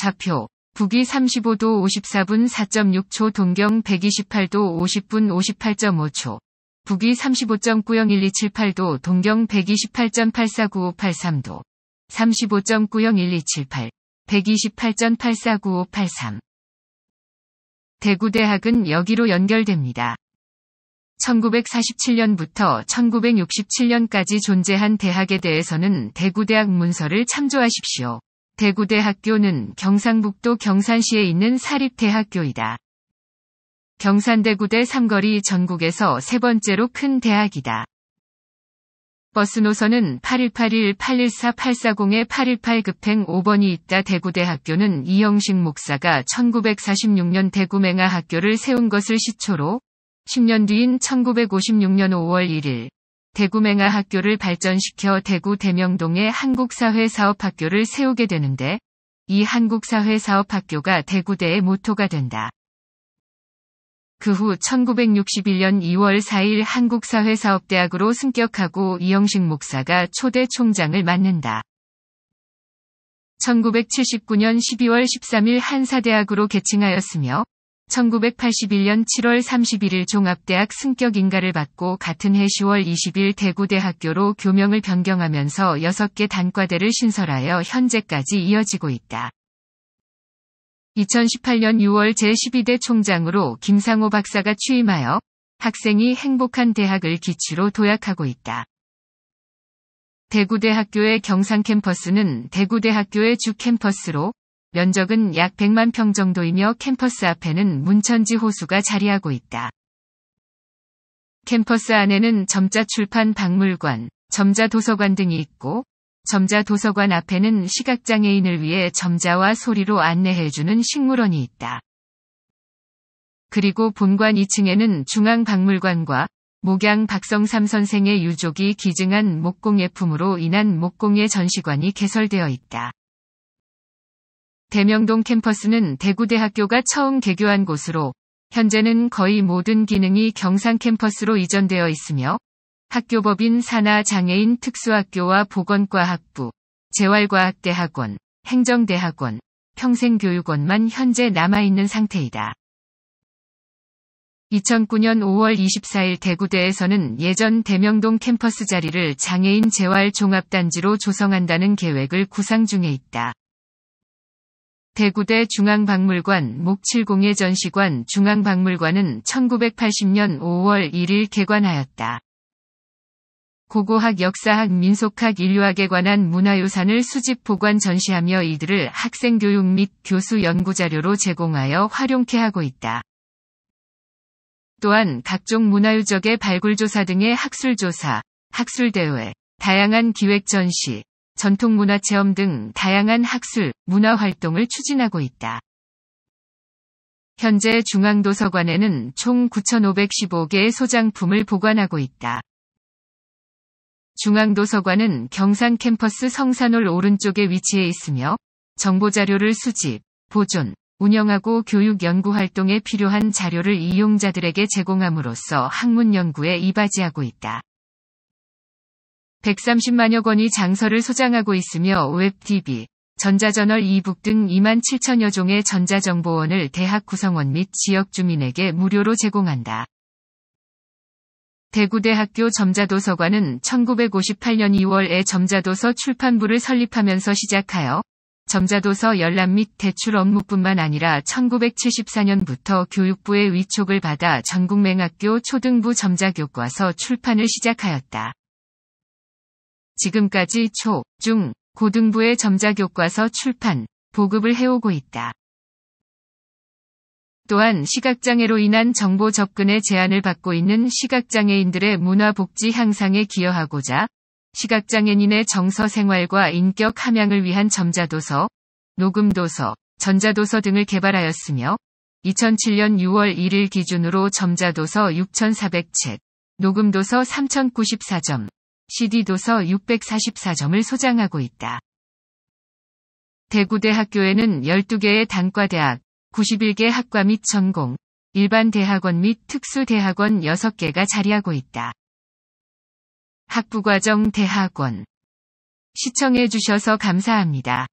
좌표, 북위 35도 54분 4.6초 동경 128도 50분 58.5초, 북위 35.901278도 동경 128.849583도, 35.901278, 128.849583. 대구대학은 여기로 연결됩니다. 1947년부터 1967년까지 존재한 대학에 대해서는 대구대학 문서를 참조하십시오. 대구대학교는 경상북도 경산시에 있는 사립대학교이다. 경산대구대 삼거리 전국에서 세 번째로 큰 대학이다. 버스 노선은 8181-814-840-818 급행 5번이 있다. 대구대학교는 이영식 목사가 1946년 대구맹아 학교를 세운 것을 시초로 10년 뒤인 1956년 5월 1일 대구맹아 학교를 발전시켜 대구 대명동에 한국사회사업학교를 세우게 되는데 이 한국사회사업학교가 대구대의 모토가 된다. 그 후 1961년 2월 4일 한국사회사업대학으로 승격하고 이영식 목사가 초대 총장을 맡는다. 1979년 12월 13일 한사대학으로 개칭하였으며 1981년 7월 31일 종합대학 승격인가를 받고 같은 해 10월 20일 대구대학교로 교명을 변경하면서 6개 단과대를 신설하여 현재까지 이어지고 있다. 2018년 6월 제12대 총장으로 김상호 박사가 취임하여 학생이 행복한 대학을 기치로 도약하고 있다. 대구대학교의 경상캠퍼스는 대구대학교의 주캠퍼스로 면적은 약 100만 평 정도이며 캠퍼스 앞에는 문천지 호수가 자리하고 있다. 캠퍼스 안에는 점자 출판 박물관, 점자 도서관 등이 있고, 점자 도서관 앞에는 시각장애인을 위해 점자와 소리로 안내해주는 식물원이 있다. 그리고 본관 2층에는 중앙박물관과 목양 박성삼 선생의 유족이 기증한 목공예품으로 인한 목공예 전시관이 개설되어 있다. 대명동 캠퍼스는 대구대학교가 처음 개교한 곳으로 현재는 거의 모든 기능이 경상 캠퍼스로 이전되어 있으며 학교법인 산하 장애인 특수학교와 보건과학부, 재활과학대학원, 행정대학원, 평생교육원만 현재 남아있는 상태이다. 2009년 5월 24일 대구대에서는 예전 대명동 캠퍼스 자리를 장애인 재활 종합단지로 조성한다는 계획을 구상 중에 있다. 대구대 중앙박물관 목칠공예 전시관 중앙박물관은 1980년 5월 1일 개관하였다. 고고학 역사학 민속학 인류학에 관한 문화유산을 수집 보관 전시하며 이들을 학생교육 및 교수 연구자료로 제공하여 활용케 하고 있다. 또한 각종 문화유적의 발굴조사 등의 학술조사, 학술대회, 다양한 기획전시, 전통문화 체험 등 다양한 학술, 문화 활동을 추진하고 있다. 현재 중앙도서관에는 총 9,515개의 소장품을 보관하고 있다. 중앙도서관은 경상 캠퍼스 성산홀 오른쪽에 위치해 있으며 정보자료를 수집, 보존, 운영하고 교육 연구 활동에 필요한 자료를 이용자들에게 제공함으로써 학문 연구에 이바지하고 있다. 130만여 권이 장서를 소장하고 있으며 웹DB, 전자저널 이북 등 2만 7천여 종의 전자정보원을 대학 구성원 및 지역 주민에게 무료로 제공한다. 대구대학교 점자도서관은 1958년 2월에 점자도서 출판부를 설립하면서 시작하여 점자도서 열람 및 대출 업무뿐만 아니라 1974년부터 교육부의 위촉을 받아 전국맹학교 초등부 점자교과서 출판을 시작하였다. 지금까지 초, 중, 고등부의 점자교과서 출판, 보급을 해오고 있다. 또한 시각장애로 인한 정보 접근의 제한을 받고 있는 시각장애인들의 문화복지 향상에 기여하고자 시각장애인의 정서 생활과 인격 함양을 위한 점자도서, 녹음도서, 전자도서 등을 개발하였으며 2007년 6월 1일 기준으로 점자도서 6,400책, 녹음도서 3,094점, CD도서 644점을 소장하고 있다. 대구대학교에는 12개의 단과대학, 91개 학과 및 전공, 일반 대학원 및 특수대학원 6개가 자리하고 있다. 학부과정 대학원. 시청해주셔서 감사합니다.